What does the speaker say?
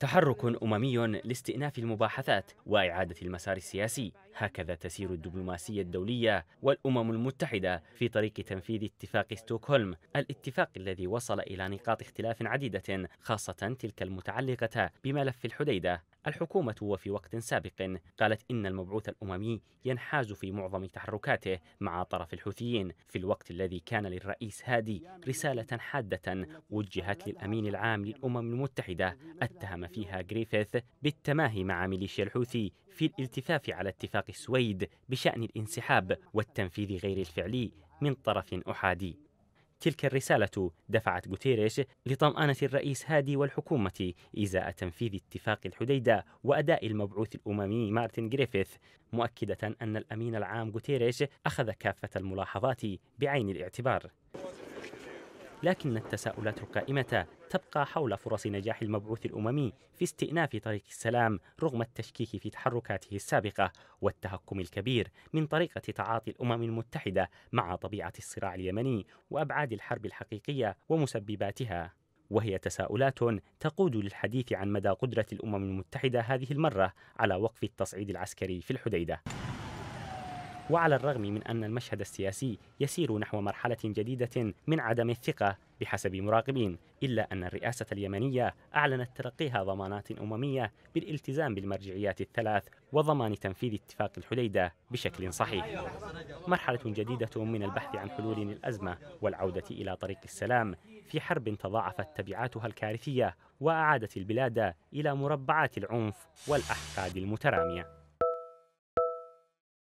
تحرك أممي لاستئناف المباحثات وإعادة المسار السياسي هكذا تسير الدبلوماسية الدولية والأمم المتحدة في طريق تنفيذ اتفاق ستوكهولم الاتفاق الذي وصل إلى نقاط اختلاف عديدة خاصة تلك المتعلقة بملف الحديدة الحكومة وفي وقت سابق قالت إن المبعوث الأممي ينحاز في معظم تحركاته مع طرف الحوثيين في الوقت الذي كان للرئيس هادي رسالة حادة وجهت للأمين العام للأمم المتحدة اتهم فيها غريفيث بالتماهي مع ميليشيا الحوثي في الالتفاف على اتفاق السويد بشأن الانسحاب والتنفيذ غير الفعلي من طرف أحادي تلك الرسالة دفعت غوتيريش لطمأنة الرئيس هادي والحكومة إزاء تنفيذ اتفاق الحديدة وأداء المبعوث الأممي مارتن جريفيث مؤكدة أن الأمين العام غوتيريش أخذ كافة الملاحظات بعين الاعتبار لكن التساؤلات القائمة تبقى حول فرص نجاح المبعوث الأممي في استئناف طريق السلام رغم التشكيك في تحركاته السابقة والتهكم الكبير من طريقة تعاطي الأمم المتحدة مع طبيعة الصراع اليمني وأبعاد الحرب الحقيقية ومسبباتها وهي تساؤلات تقود للحديث عن مدى قدرة الأمم المتحدة هذه المرة على وقف التصعيد العسكري في الحديدة وعلى الرغم من أن المشهد السياسي يسير نحو مرحلة جديدة من عدم الثقة بحسب مراقبين إلا أن الرئاسة اليمنية أعلنت تلقيها ضمانات أممية بالالتزام بالمرجعيات الثلاث وضمان تنفيذ اتفاق الحديدة بشكل صحيح مرحلة جديدة من البحث عن حلول للأزمة والعودة إلى طريق السلام في حرب تضاعفت تبعاتها الكارثية وأعادت البلاد إلى مربعات العنف والأحقاد المترامية